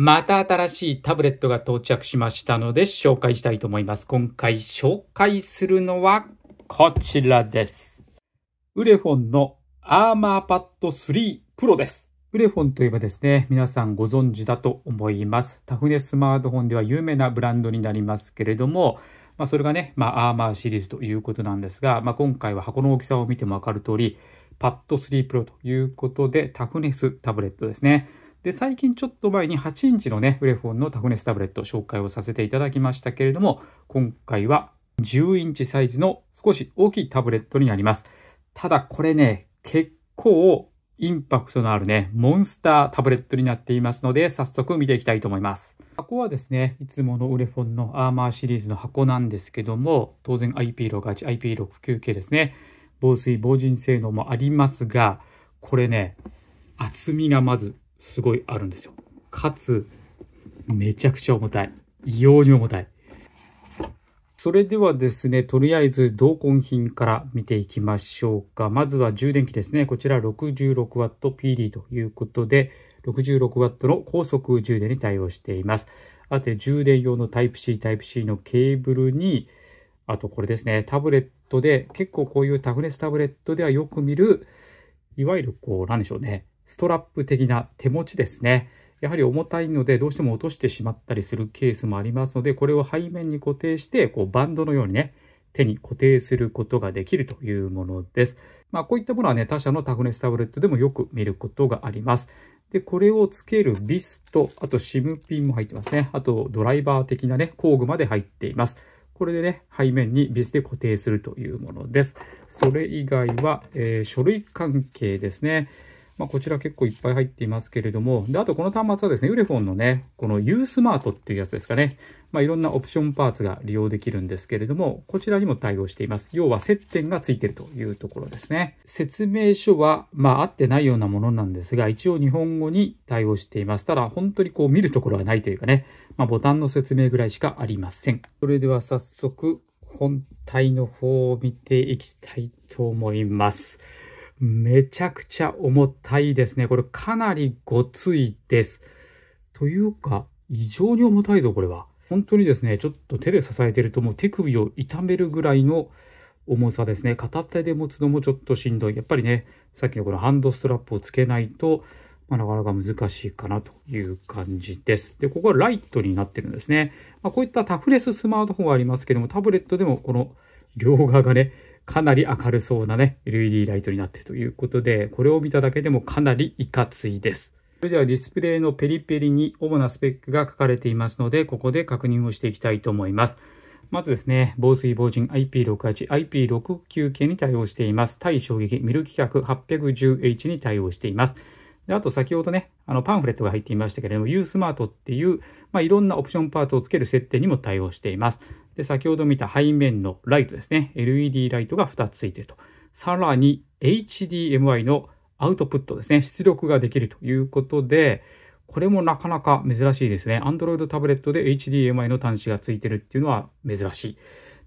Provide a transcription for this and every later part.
また新しいタブレットが到着しましたので紹介したいと思います。今回紹介するのはこちらです。ウレフォンのアーマーパッド3 Pro です。ウレフォンといえばですね、皆さんご存知だと思います。タフネスマートフォンでは有名なブランドになりますけれども、まあ、それがね、まあ、アーマーシリーズということなんですが、まあ、今回は箱の大きさを見てもわかる通り、パッド3 Pro ということで、タフネスタブレットですね。で、最近ちょっと前に8インチのね、ウレフォンのタフネスタブレット紹介をさせていただきましたけれども、今回は10インチサイズの少し大きいタブレットになります。ただこれね、結構インパクトのあるね、モンスタータブレットになっていますので、早速見ていきたいと思います。箱はですね、いつものウレフォンのアーマーシリーズの箱なんですけども、当然 IP68、IP69K ですね。防水、防塵性能もありますが、これね、厚みがまずすごいあるんですよ。かつ、めちゃくちゃ重たい。異様に重たい。それではですね、とりあえず同梱品から見ていきましょうか。まずは充電器ですね。こちら 66WPD ということで、66W の高速充電に対応しています。あと充電用の Type-C、Type-C のケーブルに、あとこれですね、タブレットで、結構こういうタグレスタブレットではよく見る、いわゆるこう、なんでしょうね、ストラップ的な手持ちですね。やはり重たいのでどうしても落としてしまったりするケースもありますので、これを背面に固定して、こうバンドのようにね、手に固定することができるというものです。まあ、こういったものはね、他社のタグネスタブレットでもよく見ることがあります。で、これをつけるビスと、あと SIM ピンも入ってますね。あとドライバー的なね、工具まで入っています。これでね、背面にビスで固定するというものです。それ以外は、えー、書類関係ですね。まあ、こちら結構いっぱい入っていますけれども、で、あとこの端末はですね、ウレフォンのね、この U スマートっていうやつですかね。まあ、いろんなオプションパーツが利用できるんですけれども、こちらにも対応しています。要は接点がついてるというところですね。説明書は、まあ、合ってないようなものなんですが、一応日本語に対応しています。ただ、本当にこう見るところはないというかね、まあ、ボタンの説明ぐらいしかありません。それでは早速、本体の方を見ていきたいと思います。めちゃくちゃ重たいですね。これかなりごついです。というか、異常に重たいぞ、これは。本当にですね、ちょっと手で支えてるともう手首を痛めるぐらいの重さですね。片手で持つのもちょっとしんどい。やっぱりね、さっきのこのハンドストラップをつけないと、まあ、なかなか難しいかなという感じです。で、ここはライトになってるんですね。まあ、こういったタフレススマートフォンはありますけども、タブレットでもこの両側がね、かなり明るそうなね、LED ライトになってということで、これを見ただけでもかなりいかついです。それではディスプレイのペリペリに主なスペックが書かれていますので、ここで確認をしていきたいと思います。まずですね、防水防塵 IP68、IP69 系に対応しています。対衝撃、ミル規格 810H に対応しています。であと先ほどね、あのパンフレットが入っていましたけれども、U スマートっていう、まあ、いろんなオプションパーツをつける設定にも対応しています。で、先ほど見た背面のライトですね。LED ライトが2つついてると。さらに HDMI のアウトプットですね。出力ができるということで、これもなかなか珍しいですね。Android タブレットで HDMI の端子がついてるっていうのは珍しい。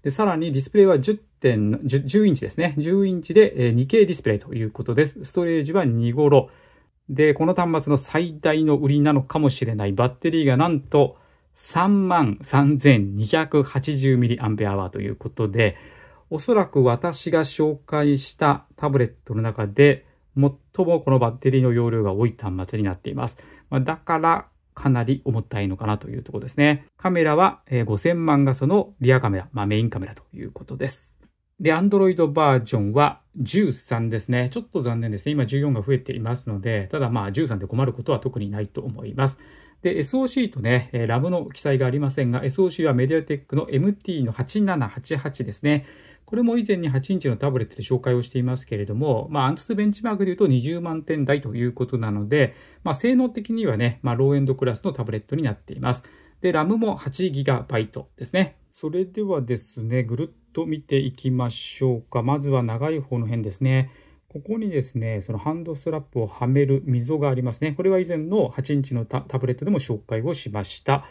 で、さらにディスプレイは10点、10, 10インチですね。10インチで 2K ディスプレイということです。ストレージは2頃。で、この端末の最大の売りなのかもしれないバッテリーがなんと3万3280 m a アンペアワーということで、おそらく私が紹介したタブレットの中で最もこのバッテリーの容量が多い端末になっています。まだからかなり重たいのかなというところですね。カメラは5000万画素のリアカメラ、まあ、メインカメラということです。で、Android バージョンは13ですね。ちょっと残念ですね。今14が増えていますので、ただまあ13で困ることは特にないと思います。で、SOC とね、ラムの記載がありませんが、SOC はメディアテックの MT の8788ですね。これも以前に8インチのタブレットで紹介をしていますけれども、まあ、アンツとベンチマークで言うと20万点台ということなので、まあ、性能的にはね、まあ、ローエンドクラスのタブレットになっています。で、RAM も 8GB ですね。それではですね、ぐるっと見ていきましょうか。まずは長い方の辺ですね。ここにですね、そのハンドストラップをはめる溝がありますね。これは以前の8インチのタブレットでも紹介をしました。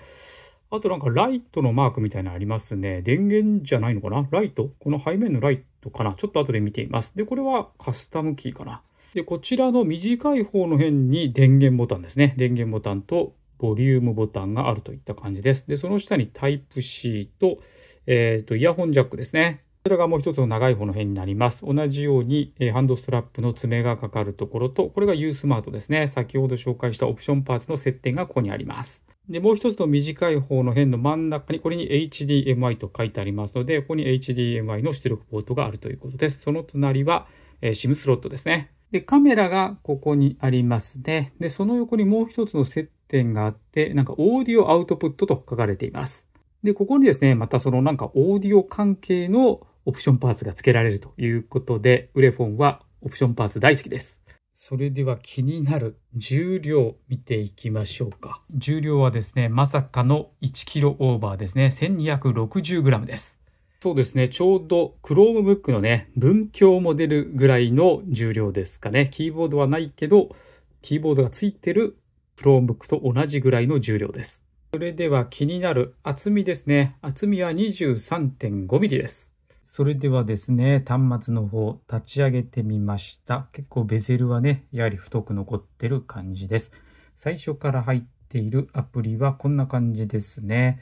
あとなんかライトのマークみたいなのありますね。電源じゃないのかなライトこの背面のライトかなちょっと後で見ています。で、これはカスタムキーかな。で、こちらの短い方の辺に電源ボタンですね。電源ボタンとボリュームボタンがあるといった感じです。で、その下に Type-C と、えっ、ー、と、イヤホンジャックですね。こちらがもう一つの長い方の辺になります。同じように、えー、ハンドストラップの爪がかかるところと、これが U スマートですね。先ほど紹介したオプションパーツの接点がここにあります。で、もう一つの短い方の辺の真ん中に、これに HDMI と書いてありますので、ここに HDMI の出力ポートがあるということです。その隣は、え SIM スロットですね。で、カメラがここにありますね。で、その横にもう一つの接点があって、なんかオーディオアウトプットと書かれています。で、ここにですね、またそのなんかオーディオ関係のオプションパーツが付けられるということで、ウレフォンはオプションパーツ大好きです。それでは気になる重量見ていきましょうか。重量はですね、まさかの1キロオーバーですね。1260グラムです。そうですね、ちょうど Chromebook のね、文教モデルぐらいの重量ですかね。キーボードはないけど、キーボードが付いてる Chromebook と同じぐらいの重量です。それでは気になる厚みですね。厚みは 23.5mm です。それではですね、端末の方立ち上げてみました。結構ベゼルはね、やはり太く残ってる感じです。最初から入っているアプリはこんな感じですね。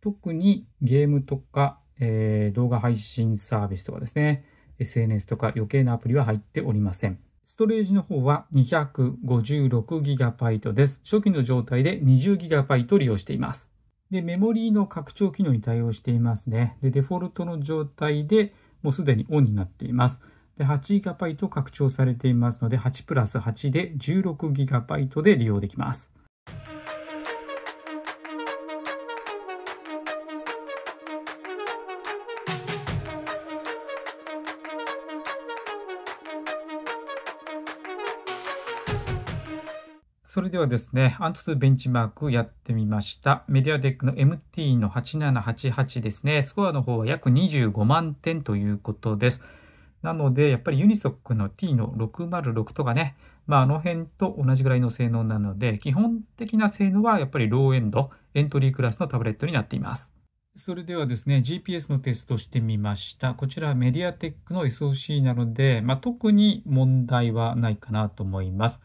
特にゲームとか、えー、動画配信サービスとかですね、SNS とか余計なアプリは入っておりません。ストレージの方は 256GB です。初期の状態で 20GB 利用しています。で、メモリーの拡張機能に対応していますね。で、デフォルトの状態でもうすでにオンになっています。で、8GB 拡張されていますので、8プラス8で 16GB で利用できます。それではですね、アンツベンチマークやってみました。メディアデックの MT の8788ですね、スコアの方は約25万点ということです。なので、やっぱりユニソックの T の606とかね、まあ、あの辺と同じぐらいの性能なので、基本的な性能はやっぱりローエンド、エントリークラスのタブレットになっています。それではですね、GPS のテストしてみました。こちらはメディアテックの SOC なので、まあ、特に問題はないかなと思います。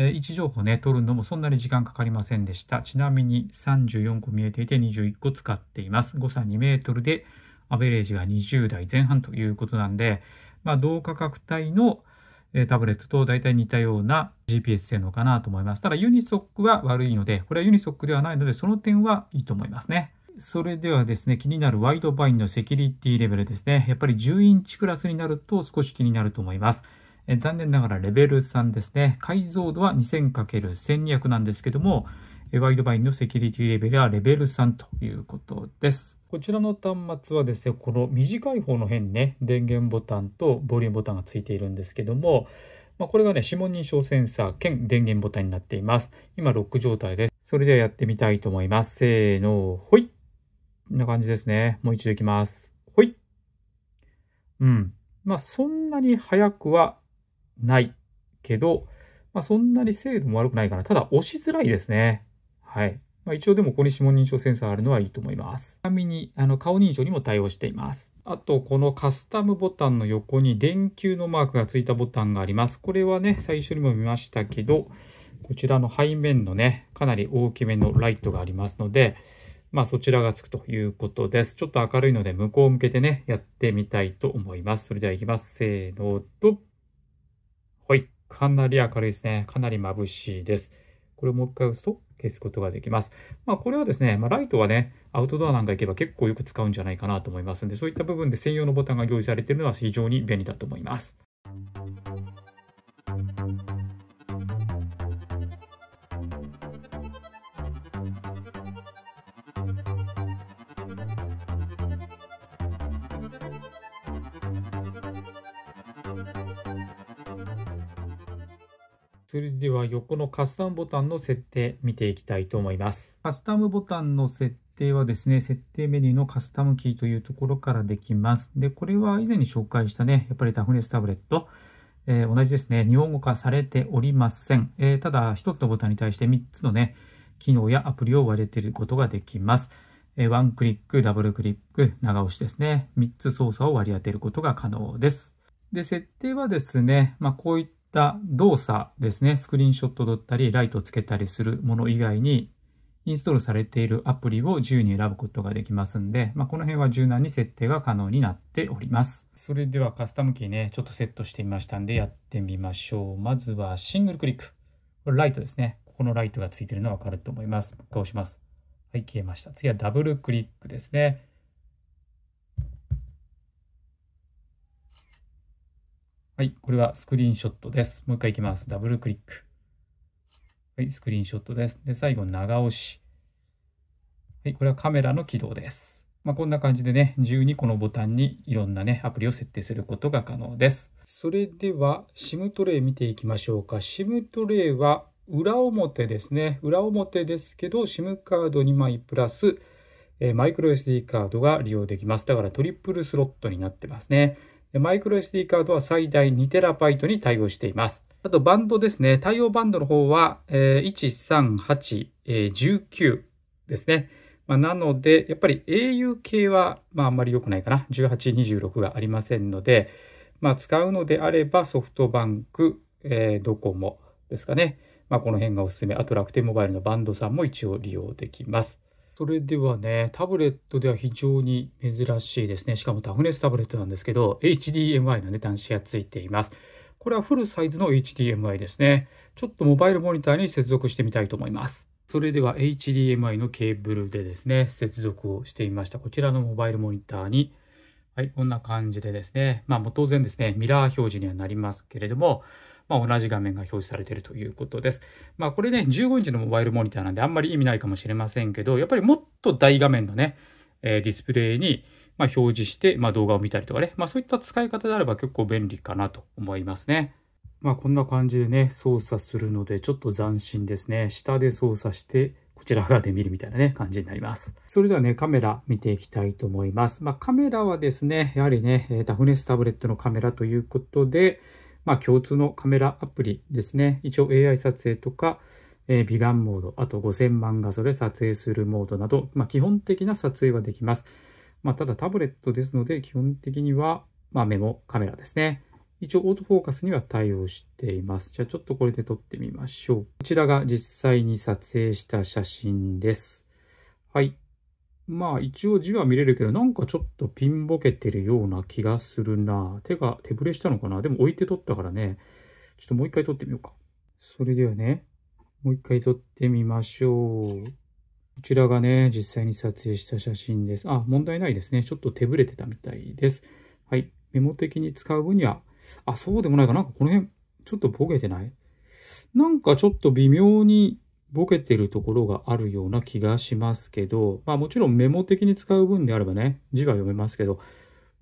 え位置情報ね、取るのもそんなに時間かかりませんでした。ちなみに34個見えていて21個使っています。誤差2メートルで、アベレージが20代前半ということなんで、まあ、同価格帯のタブレットと大体似たような GPS 性能かなと思います。ただユニソックは悪いので、これはユニソックではないので、その点はいいと思いますね。それではですね、気になるワイドバインのセキュリティレベルですね。やっぱり10インチクラスになると少し気になると思います。え残念ながらレベル3ですね。解像度は 2000×1200 なんですけども、ワイドバインのセキュリティレベルはレベル3ということです。こちらの端末はですね、この短い方の辺ね、電源ボタンとボリュームボタンがついているんですけども、まあ、これがね、指紋認証センサー兼電源ボタンになっています。今、ロック状態です。それではやってみたいと思います。せーの、ほいこんな感じですね。もう一度いきます。ほいうん。まあ、そんなに早くはないけど、まあ、そんなに精度も悪くないから、ただ押しづらいですね。はい。まあ、一応でもここに指紋認証センサーあるのはいいと思います。ちなみに、あの、顔認証にも対応しています。あと、このカスタムボタンの横に電球のマークがついたボタンがあります。これはね、最初にも見ましたけど、こちらの背面のね、かなり大きめのライトがありますので、まあそちらがつくということです。ちょっと明るいので向こう向けてね、やってみたいと思います。それでは行きます。せーの、ドッはい。かなり明るいですね。かなり眩しいです。これをもう一回押すと消すことができます。まあ、これはですね、まあ、ライトはね、アウトドアなんか行けば結構よく使うんじゃないかなと思いますんで、そういった部分で専用のボタンが用意されているのは非常に便利だと思います。それでは横のカスタムボタンの設定見ていきたいと思います。カスタムボタンの設定はですね、設定メニューのカスタムキーというところからできます。で、これは以前に紹介したね、やっぱりタフネスタブレット、えー、同じですね、日本語化されておりません。えー、ただ、1つのボタンに対して3つのね、機能やアプリを割り当てることができます。えー、ワンクリック、ダブルクリック、長押しですね。3つ操作を割り当てることが可能です。で、設定はですね、まあ、こういったった動作ですね、スクリーンショットだったり、ライトをつけたりするもの以外に、インストールされているアプリを自由に選ぶことができますんで、まあ、この辺は柔軟に設定が可能になっております。それではカスタムキーね、ちょっとセットしてみましたんでやってみましょう。まずはシングルクリック。これライトですね。ここのライトがついてるのわかると思います。もう回押します。はい、消えました。次はダブルクリックですね。はい、これはスクリーンショットです。もう一回いきます。ダブルクリック。はい、スクリーンショットです。で、最後、長押し。はい、これはカメラの起動です。まあ、こんな感じでね、自由にこのボタンにいろんなね、アプリを設定することが可能です。それでは、SIM トレイ見ていきましょうか。SIM トレイは裏表ですね。裏表ですけど、SIM カード2枚プラス、えマイクロ SD カードが利用できます。だからトリプルスロットになってますね。マイクロ SD カードは最大 2TB に対応しています。あとバンドですね。対応バンドの方は、138、19ですね。まあ、なので、やっぱり au 系は、まあ、あんまり良くないかな。18、26がありませんので、まあ、使うのであればソフトバンク、えー、ドコモですかね。まあ、この辺がおすすめ。あと楽天モバイルのバンドさんも一応利用できます。それではね、タブレットでは非常に珍しいですね。しかもタフネスタブレットなんですけど、HDMI のね、端子がついています。これはフルサイズの HDMI ですね。ちょっとモバイルモニターに接続してみたいと思います。それでは HDMI のケーブルでですね、接続をしていました。こちらのモバイルモニターに、はい、こんな感じでですね、まあ当然ですね、ミラー表示にはなりますけれども、まあ、同じ画面が表示されているということです。まあ、これね、15インチのモバイルモニターなんであんまり意味ないかもしれませんけど、やっぱりもっと大画面のね、えー、ディスプレイに、まあ、表示して、まあ、動画を見たりとかね、まあ、そういった使い方であれば結構便利かなと思いますね。まあ、こんな感じでね、操作するので、ちょっと斬新ですね。下で操作して、こちら側で見るみたいなね、感じになります。それではね、カメラ見ていきたいと思います。まあ、カメラはですね、やはりね、タフネスタブレットのカメラということで、まあ、共通のカメラアプリですね。一応 AI 撮影とか、えー、美顔モード、あと5000万画素で撮影するモードなど、まあ、基本的な撮影はできます。まあ、ただタブレットですので、基本的には、まあ、メモカメラですね。一応オートフォーカスには対応しています。じゃあちょっとこれで撮ってみましょう。こちらが実際に撮影した写真です。はい。まあ一応字は見れるけど、なんかちょっとピンボケてるような気がするな。手が手ぶれしたのかなでも置いて撮ったからね。ちょっともう一回撮ってみようか。それではね、もう一回撮ってみましょう。こちらがね、実際に撮影した写真です。あ、問題ないですね。ちょっと手ぶれてたみたいです。はい。メモ的に使う分には、あ、そうでもないかな。なんかこの辺、ちょっとボケてないなんかちょっと微妙にボケてるところがあるような気がしますけど、まあもちろんメモ的に使う分であればね、字は読めますけど、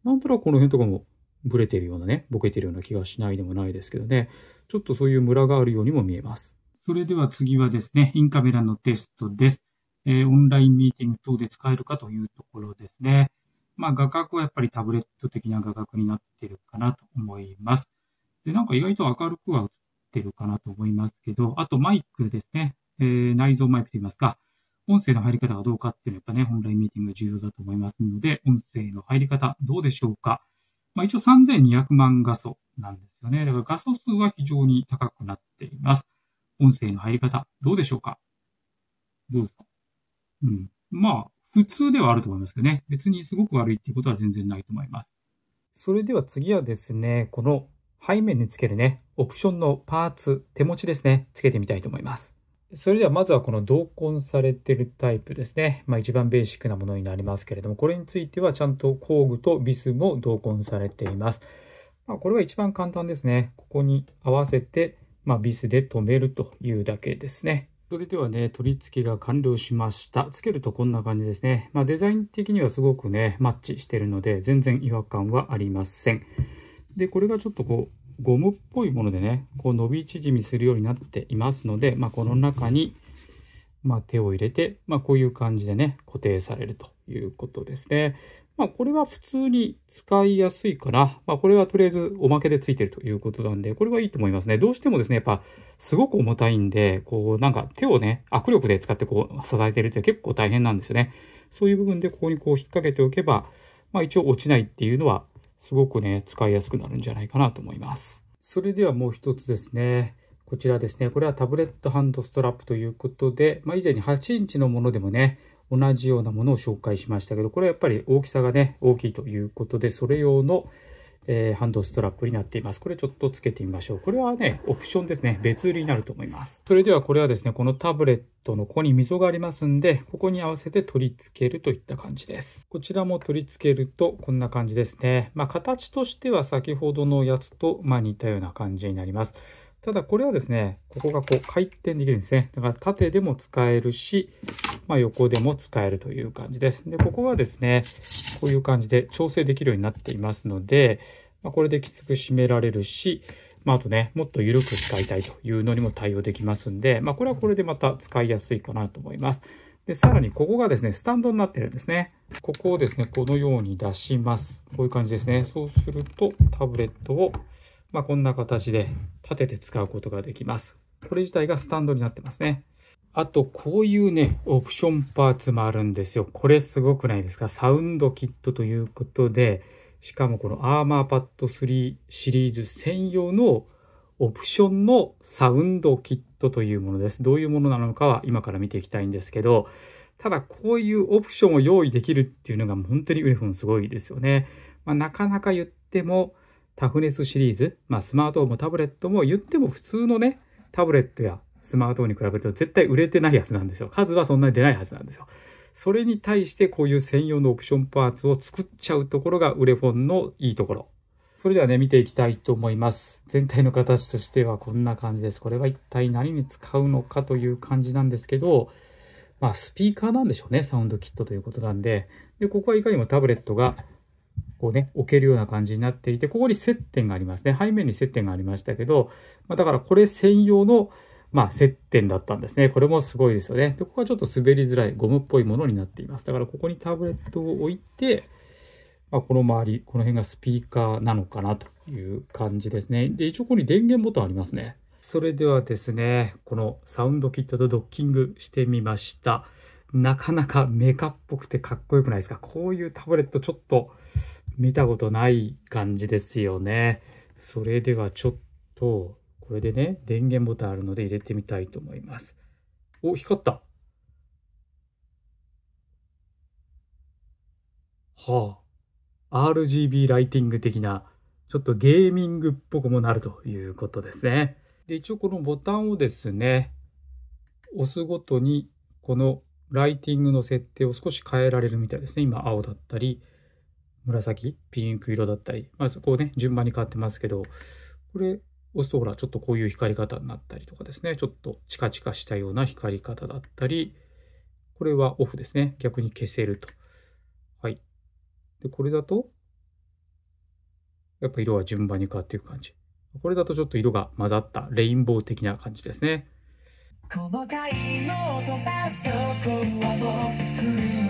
なんとなくこの辺とかもブレてるようなね、ボケてるような気がしないでもないですけどね、ちょっとそういうムラがあるようにも見えます。それでは次はですね、インカメラのテストです。えー、オンラインミーティング等で使えるかというところですね。まあ画角はやっぱりタブレット的な画角になってるかなと思います。で、なんか意外と明るくは映ってるかなと思いますけど、あとマイクですね。えー、内蔵マイクといいますか、音声の入り方がどうかっていうのはやっぱね、オンラインミーティングが重要だと思いますので、音声の入り方どうでしょうか。まあ、一応3200万画素なんですよね。だから画素数は非常に高くなっています。音声の入り方どうでしょうかどうですかうん。まあ、普通ではあると思いますけどね。別にすごく悪いっていうことは全然ないと思います。それでは次はですね、この背面につけるね、オプションのパーツ、手持ちですね、つけてみたいと思います。それではまずはこの同梱されてるタイプですね。まあ一番ベーシックなものになりますけれども、これについてはちゃんと工具とビスも同梱されています。まあ、これは一番簡単ですね。ここに合わせて、まあ、ビスで留めるというだけですね。それではね、取り付けが完了しました。つけるとこんな感じですね。まあ、デザイン的にはすごくね、マッチしてるので、全然違和感はありません。で、これがちょっとこう、ゴムっぽいものでね、こう伸び縮みするようになっていますので、まあ、この中に、まあ、手を入れて、まあ、こういう感じでね、固定されるということですね。まあ、これは普通に使いやすいから、まあ、これはとりあえずおまけでついてるということなんで、これはいいと思いますね。どうしてもですね、やっぱ、すごく重たいんで、こう、なんか手をね、握力で使ってこう、支えてるって結構大変なんですよね。そういう部分でここにこう引っ掛けておけば、まあ、一応落ちないっていうのはすごくね、使いやすくなるんじゃないかなと思います。それではもう一つですね。こちらですね。これはタブレットハンドストラップということで、まあ、以前に8インチのものでもね、同じようなものを紹介しましたけど、これはやっぱり大きさがね、大きいということで、それ用のえー、ハンドストラップになっています。これちょっとつけてみましょう。これはね、オプションですね。別売りになると思います。それではこれはですね、このタブレットのここに溝がありますんで、ここに合わせて取り付けるといった感じです。こちらも取り付けるとこんな感じですね。まあ、形としては先ほどのやつと、ま似たような感じになります。ただこれはですね、ここがこう回転できるんですね。だから縦でも使えるし、まあ、横でも使えるという感じです。で、ここはですね、こういう感じで調整できるようになっていますので、まあ、これできつく締められるし、まあ、あとね、もっと緩く使いたいというのにも対応できますんで、まあ、これはこれでまた使いやすいかなと思います。で、さらにここがですね、スタンドになってるんですね。ここをですね、このように出します。こういう感じですね。そうすると、タブレットをまあ、こんな形で立てて使うことができます。これ自体がスタンドになってますね。あと、こういうね、オプションパーツもあるんですよ。これすごくないですかサウンドキットということで、しかもこのアーマーパッド3シリーズ専用のオプションのサウンドキットというものです。どういうものなのかは今から見ていきたいんですけど、ただこういうオプションを用意できるっていうのが本当にウェフンすごいですよね。まあ、なかなか言っても、タフネスシリーズ、まあ、スマートフォンもタブレットも言っても普通のね、タブレットやスマートフォンに比べると絶対売れてないやつなんですよ。数はそんなに出ないはずなんですよ。それに対してこういう専用のオプションパーツを作っちゃうところが売れフォンのいいところ。それではね、見ていきたいと思います。全体の形としてはこんな感じです。これは一体何に使うのかという感じなんですけど、まあ、スピーカーなんでしょうね。サウンドキットということなんで。で、ここはいかにもタブレットがこうね、置けるような感じになっていて、ここに接点がありますね。背面に接点がありましたけど、まあ、だからこれ専用の、まあ、接点だったんですね。これもすごいですよね。で、ここはちょっと滑りづらいゴムっぽいものになっています。だからここにタブレットを置いて、まあ、この周り、この辺がスピーカーなのかなという感じですね。で、一応ここに電源ボタンありますね。それではですね、このサウンドキットとドッキングしてみました。なかなかメカっぽくてかっこよくないですかこういうタブレットちょっと見たことない感じですよね。それではちょっと、これでね、電源ボタンあるので入れてみたいと思います。お、光ったはあ、RGB ライティング的な、ちょっとゲーミングっぽくもなるということですね。で、一応このボタンをですね、押すごとに、このライティングの設定を少し変えられるみたいですね。今、青だったり、紫、ピンク色だったり、まあ、そこをね、順番に変わってますけど、これ、押すとほら、ちょっとこういう光り方になったりとかですね、ちょっとチカチカしたような光り方だったり、これはオフですね。逆に消せると。はい。で、これだと、やっぱ色は順番に変わっていく感じ。これだとちょっと色が混ざったレインボー的な感じですね。細かいのとパソコンはもう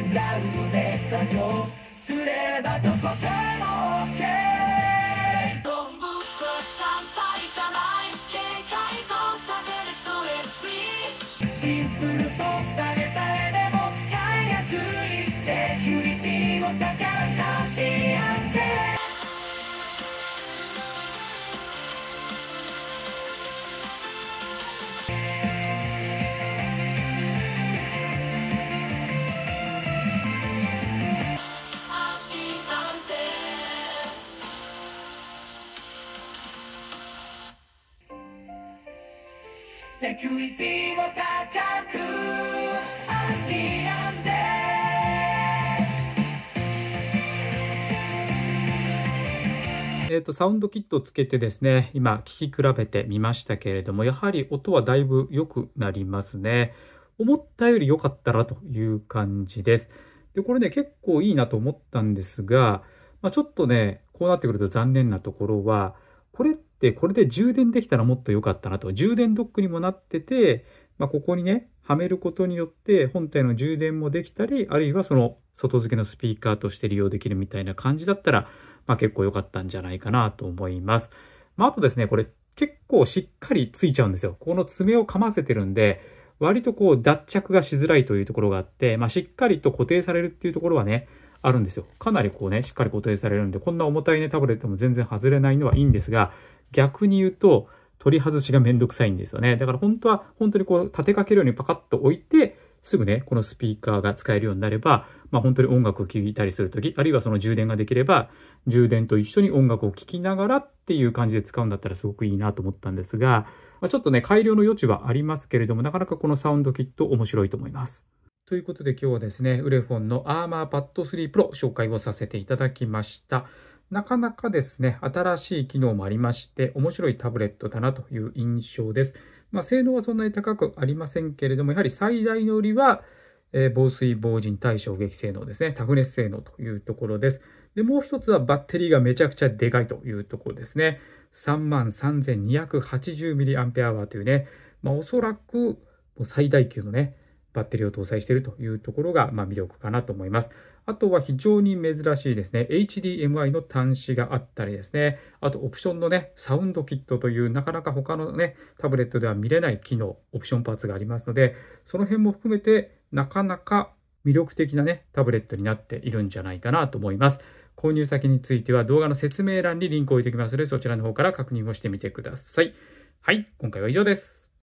ですればどこでも OK んぶく参拝じゃない警戒とさげるストレスフーシンプルそうされた絵でも使いやすいセキュリティも高いと、サウンドキットをつけてですね、今聞き比べてみましたけれども、やはり音はだいぶ良くなりますね。思ったより良かったらという感じです。で、これね、結構いいなと思ったんですが、まあ、ちょっとね、こうなってくると残念なところは、これってこれで充電できたらもっと良かったなと、充電ドックにもなってて、まあ、ここにね、はめることによって本体の充電もできたり、あるいはその外付けのスピーカーとして利用できるみたいな感じだったら、まあ、結構良かったんじゃないかなと思います。まあ、あとですね、これ結構しっかりついちゃうんですよ。この爪を噛ませてるんで、割とこう脱着がしづらいというところがあって、まあ、しっかりと固定されるっていうところはね、あるんですよ。かなりこうね、しっかり固定されるんで、こんな重たいね、タブレットも全然外れないのはいいんですが、逆に言うと、取り外しがめんどくさいんですよね。だから本当は、本当にこう立てかけるようにパカッと置いて、すぐね、このスピーカーが使えるようになれば、まあ本当に音楽を聴いたりするとき、あるいはその充電ができれば、充電と一緒に音楽を聴きながらっていう感じで使うんだったらすごくいいなと思ったんですが、まあ、ちょっとね、改良の余地はありますけれども、なかなかこのサウンドキット面白いと思います。ということで今日はですね、ウレフォンのアーマーパッド3 Pro 紹介をさせていただきました。なかなかですね、新しい機能もありまして、面白いタブレットだなという印象です。まあ、性能はそんなに高くありませんけれども、やはり最大の売りは、えー、防水、防塵、対衝撃性能ですね。タフネス性能というところです。で、もう一つはバッテリーがめちゃくちゃでかいというところですね。33,280mAh というね、まあ、おそらく最大級のね、バッテリーを搭載しているというところが、まあ、魅力かなと思います。あとは非常に珍しいですね、HDMI の端子があったりですね、あとオプションのね、サウンドキットという、なかなか他のね、タブレットでは見れない機能、オプションパーツがありますので、その辺も含めて、なかなか魅力的なね、タブレットになっているんじゃないかなと思います。購入先については動画の説明欄にリンクを置いておきますので、そちらの方から確認をしてみてください。はい、今回は以上です。